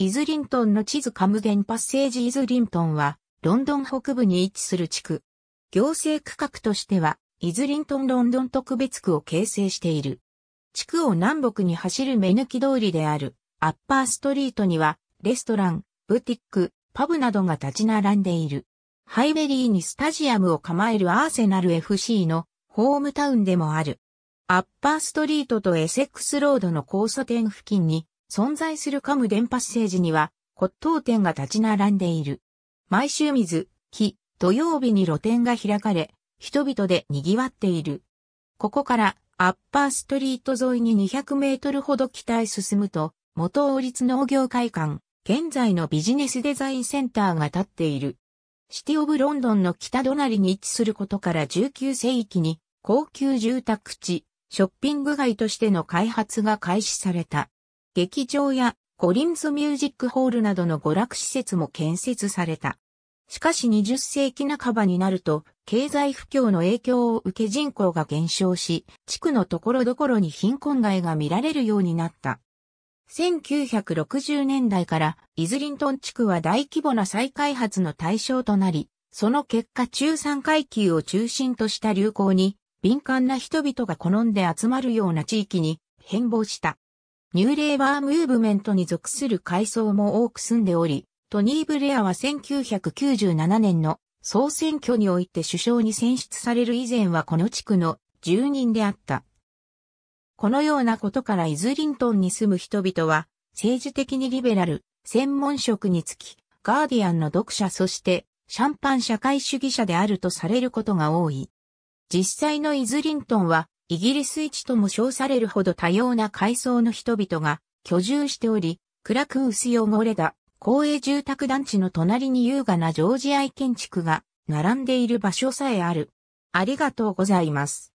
イズリントンの地図カムデンパッセージイズリントンは、ロンドン北部に位置する地区。行政区画としては、イズリントンロンドン特別区を形成している。地区を南北に走る目抜き通りである、アッパーストリートには、レストラン、ブティック、パブなどが立ち並んでいる。ハイベリーにスタジアムを構えるアーセナル FC のホームタウンでもある。アッパーストリートとエセックスロードの交差点付近に存在するカム電パステージには、骨董店が立ち並んでいる。毎週水、木、土曜日に露店が開かれ、人々で賑わっている。ここから、アッパーストリート沿いに200メートルほど北へ進むと、元王立農業会館、現在のビジネスデザインセンターが建っている。シティオブロンドンの北隣に位置することから19世紀に高級住宅地、ショッピング街としての開発が開始された。劇場やコリンズミュージックホールなどの娯楽施設も建設された。しかし20世紀半ばになると、経済不況の影響を受け人口が減少し、地区のところどころに貧困街が見られるようになった。1960年代からイズリントン地区は大規模な再開発の対象となり、その結果中産階級を中心とした流行に、敏感な人々が好んで集まるような地域に変貌した。ニューレーバームーブメントに属する階層も多く住んでおり、トニー・ブレアは1997年の総選挙において首相に選出される以前はこの地区の住人であった。このようなことからイズリントンに住む人々は政治的にリベラル、専門職につき、ガーディアンの読者そしてシャンパン社会主義者であるとされることが多い。実際のイズリントンはイギリス一とも称されるほど多様な階層の人々が居住しており、暗く薄汚れた公営住宅団地の隣に優雅なジョージアイ建築が並んでいる場所さえある。ありがとうございます。